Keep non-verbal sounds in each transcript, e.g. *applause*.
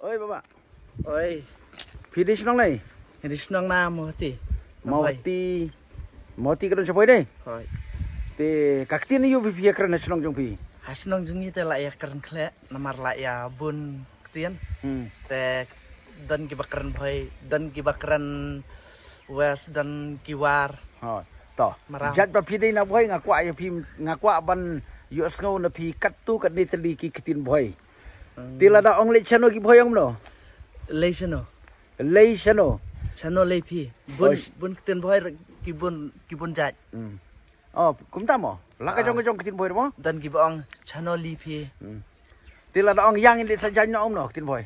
Oi baba. Oi. Finish nong nai. Finish nong na moti. Moti. Moti kan sapoi nai. Hoi. Te kakti ni yubi pia kran nong jong pi. Hasi nong jong ni te la ya kran kle namar la ya bun ktien. Hmm. Te dan ki bakran bhai dan ki bakran west dan ki war. Hoi. Ha, to. Jat ba pi dei na bhai nga kwa ya pi nga kwa ban yu asngau na pi kat tu kat ni te li ki ktin bhai. ti là đó ông lấy chano kí phơi ông nó lấy chano lấy chano chano lấy phi bún bún tiền phơi kí bún kí bún chạy ừ. ờ cũng ta mỏ lá cái à. trong cái trong cái tiền phơi đúng không tân kí bông chano lấy phi ừ. ti là đó ông giang đi sẽ chăn nó ông nó tiền phơi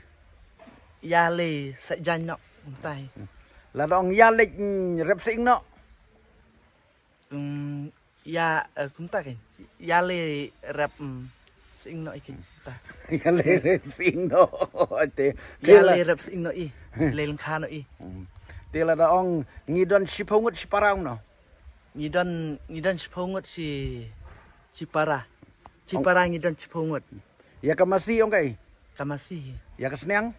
gia lì sẽ chăn nó tay ừ. là đó ông gia lịch rep sinh nó gia ờ, cũng ta kì ya lì rep sing no ikin ta kale rep sing no te kale rep sing no i *laughs* lel kha no i mm. te la da ong ngi don chi phong ngut chi para ong no ngi don ngi don chi phong ngut chi chi para chi para ngi don chi phong ngut ya ka ma si ong kai ka ma si ya ka sneng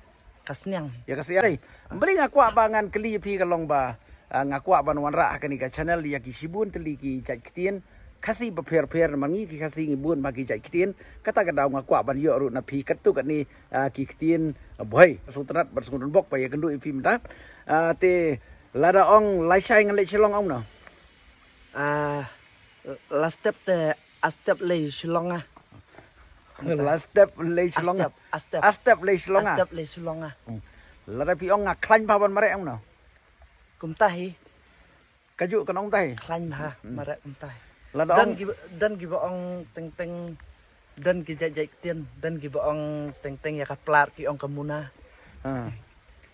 ka sneng ya ka si ai mbri ngak kwa bangan kli phi ka long ba ah, ngak kwa ban wan ra ka ni ka channel ya ki sibun te li ki chat ktien ខាស៊ីប្រភេទប្រភេទមកងីគីខាស៊ីងីបួនមកគីចៃខ្ទៀនកតាកដៅងកួបានយករុណភីកតុកនេះគីខ្ទៀនបុយសុត្រាត់បសុនរបកបាយកណ្ដុយភីមតាអទេលារអងឡៃឆៃងលេឆ្លងអងណអាឡាស្តេបតេអាស្តេបលេឆ្លងអឡាស្តេបលេឆ្លងអាស្តេបលេឆ្លងអាស្តេបលេឆ្លងអលារភីអងងាខ្លាញ់ផាវនមរេអងណគំតៃកាយុកណងតៃខ្លាញ់ហាមរេគំតៃ lah, dan gi dan gi ba ong teng teng dan gi jai jai tien dan gi ba ong teng teng ya ka plar ki ong kamuna ha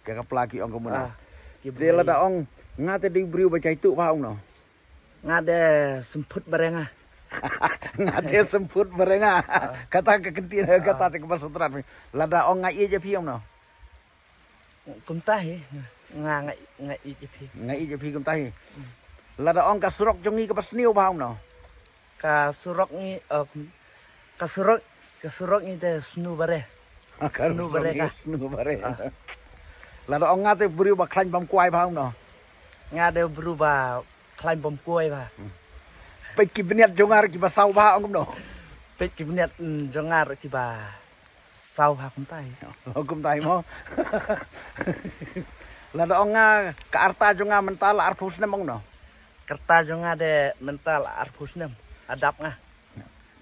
ya ka plar ki ong kamuna ah, di la da ong nga te di briu ba chai tu ba ong no *laughs* nga de semput bareng ah *laughs* nga de semput bareng ah *laughs* kata ka kenti na ah. kata te ka sutra mi la da ong nga i je pi ong no kum ta hi nga nga nga i je pi nga i je pi kum ta hi la da ong ka srok jong ni ka pas niu ba ong no Ờ, *laughs* ka surok ni ka surok ka surok ni te snu bare ờ. snu *laughs* bare ka snu bare là nó ông ừ. nga te bru ba khlan bam kwai ba không nó nga te bru ba khlan bam kwai ba pe ki bnet jongar ki ba sau ba ông nó pe ki sau ba cũng tay *laughs* cũng tay mo là ông à, nga ka arta jonga mental arphus nem ông nó kerta jonga de mental arphus adab nga.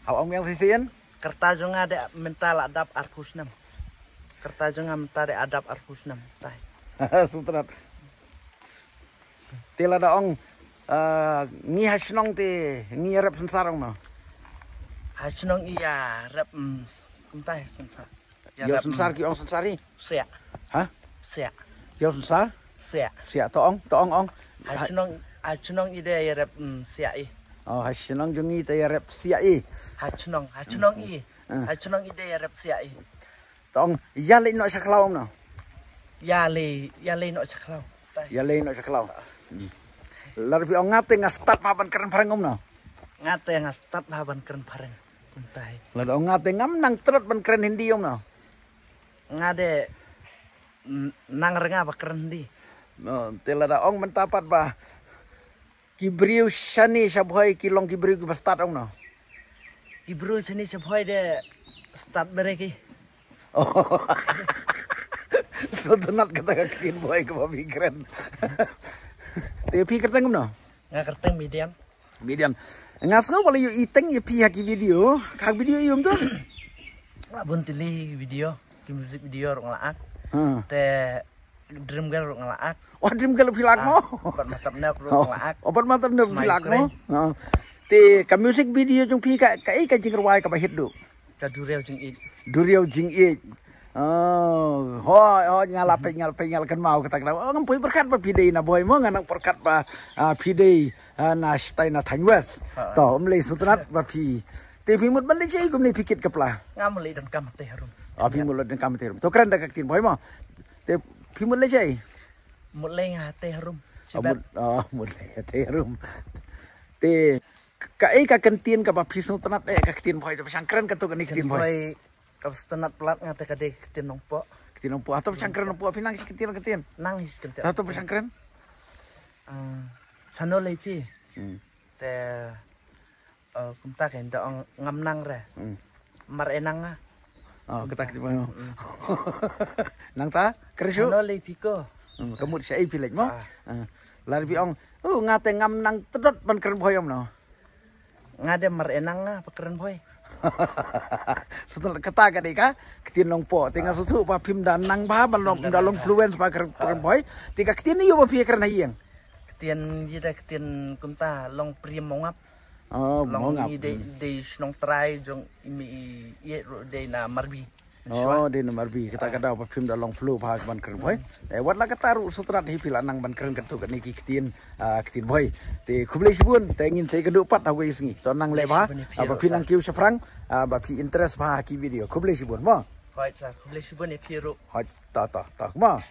Aw ang yang sisin, kertas nga de mental adab arkus nam. Kertas nga mental adab arkus nam. Tai. *laughs* Sutrat. Tila da ong uh, ngi hasnong ti ngi rep sarong no. Hasnong iya rep um, tai sensa. Ya, Yo sensar mm. ki ong sensari. Sia. Ha? Sia. Yo sensar? Sia. Sia to ong, to ong ong. Hasnong hasnong ide ya rep um, mm, sia i. 哦，还吃那种伊的呀？热死呀！伊还吃那还吃那伊，还吃那伊的呀？热死呀！伊，当亚雷诺吃克劳呢？亚雷亚雷诺吃克劳，亚雷诺吃克劳。嗯，老弟，我阿爹阿 start 爬板坑坑咁呢？阿爹阿 start 爬板坑坑，滚台。老弟，我阿爹阿能 start 板坑印度咁呢？阿爹，能人阿板坑印度？嗯，对了，老弟，我们打板吧。kibriu shani shabhoi ki long kibriu ki bastat ong no kibriu shani shabhoi de start bere ki oh. *laughs* so tenat kata ka kin boy ka bi gren *laughs* te pi kerteng um no nga kerteng medium medium nga sngo wali yu iteng yu pi ha ki video ka video yu um mto *coughs* la bun tili video ki music video rong la ak hmm. te dream girl ruk ngelak. Wah oh, dream girl filak mo. Ah, Open mata benda ruk oh, ngelak. Open mata benda filak mo. Ah. Ti ka music video jung pi ka ka ka jing ruai ka bahit du. Ka duriau jing ik. Duriau jing i. Oh, ho, ho, ngalap, ngalap, ngalap, mau kata kenapa? Oh, ngempuy berkat pa pidei na boy mo, nganak berkat pa ah, pidei na shtai na tanywes. Ha. Toh, om lei sutunat pa pi. Ti pi mut balik jai ni pikit kepala. Ngam lei dan kamate harum. Oh, pi mulut dan kamate harum. dah kaktin boy mo. Ti พี่มุดเลยใช่มุดเลยงาเตะรุมอ๋อ,อมุดเลยเตะรุมเตะกะเอ้กะกันเตียนกับพี่สุตนัดเอ้กะเตียนพอยจะไปชังเครนกันตัวกันนี่เตียนพอยกับสุตนัดพลัดงาเตะกะเด็กเตียนน้องปอกเตียนน้องปอกแล้วไปชังเครนน้องปอกพี่นั่งกันเตียนกันเตียนนั่งกันเตียนแล้วไปชังเครนฉันโน้เลยพี่แต่เออคุณตาเห็นแต่งงำนั่งเลยมาเอ็นนั่งอ่ะ Oh, kita kita mau. Nang ta? Kerisu. Nang lay piko. Hmm, Kemud saya village mo. Ah. Ah, lari piong. Oh, ngate ngam nang terdot pan keren boy om no. Ngade mer enang ah pan keren boy. *laughs* Sudah kata kadai ka? Ha? Ketin nong po. Tengah susu pa pim dan nang bah balong dalong fluent pan ah. keren boy. Tiga ketin ni yo pa pi keren ayang. Ketin jeda ketin kumta long prim mongap. អូមកងាប់ទីក្នុងត្រៃជុងមីអ៊ីរ៉ូដេណាម៉ាប៊ីអូដេណាម៉ាប៊ីកតាកដៅប៉ភីមដឡងហ្វ្លូផាសបានក្រឹងបុយតែវត្តឡកតារុសុត្រាត់ហីភីឡានងបានក្រឹងកន្តុកនេះគីខ្ទៀនអាខ្ទៀនបុយទេគុំលេឈួនតែងិនសេកដូប៉តអវេសងីតនងលេបាប៉ភីណងគីវឆ្វាំងអាប៉ភីអ៊ីនទ្រេសផាគីវីដេអូគុំលេឈួនមកហ្វាយសាគុំលេឈួនអ៊ីភីរុហត់តតតមក